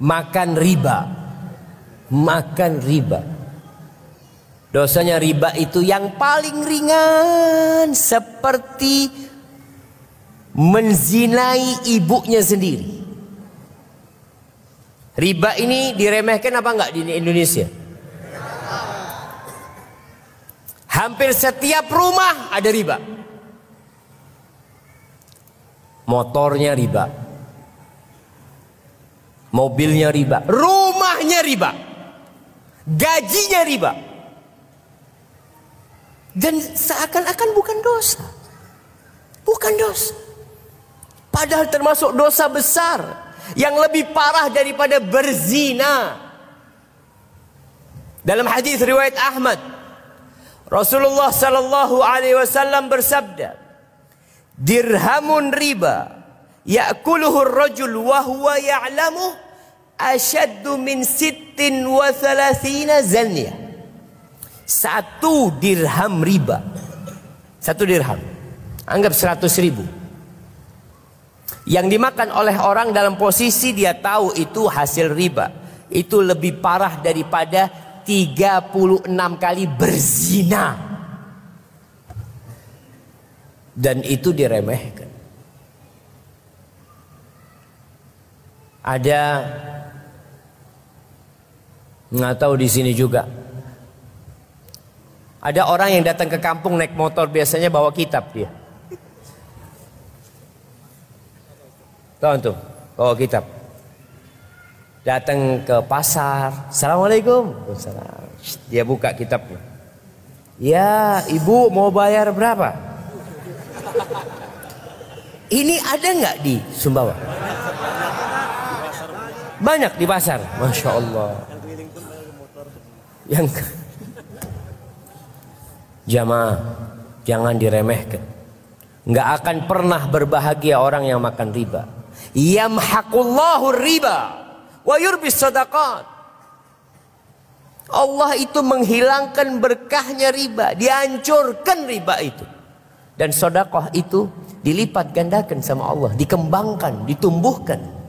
makan riba. Makan riba. Dosanya riba itu yang paling ringan seperti menzinai ibunya sendiri. Riba ini diremehkan apa enggak di Indonesia? Hampir setiap rumah ada riba. Motornya riba, mobilnya riba, rumahnya riba, gajinya riba. Dan seakan-akan bukan dosa. Bukan dosa. Padahal termasuk dosa besar yang lebih parah daripada berzina. Dalam hadis riwayat Ahmad, Rasulullah sallallahu alaihi wasallam bersabda, "Dirhamun riba" ar rajul wa huwa ya'lamu ashaddu min sittin wa thalathina zalniyah. Satu dirham riba. Satu dirham. Anggap seratus ribu. Yang dimakan oleh orang dalam posisi dia tahu itu hasil riba. Itu lebih parah daripada 36 kali berzina. Dan itu diremehkan. Ada nggak tahu di sini juga. Ada orang yang datang ke kampung naik motor biasanya bawa kitab dia. Tahu tuh, bawa kitab. Datang ke pasar, assalamualaikum. Dia buka kitabnya. Ya, ibu mau bayar berapa? Ini ada nggak di Sumbawa? banyak di pasar masya Allah yang jamaah jangan diremehkan nggak akan pernah berbahagia orang yang makan riba yamhaqullahu riba wa yurbis sadaqat Allah itu menghilangkan berkahnya riba dihancurkan riba itu dan sodakoh itu dilipat gandakan sama Allah dikembangkan ditumbuhkan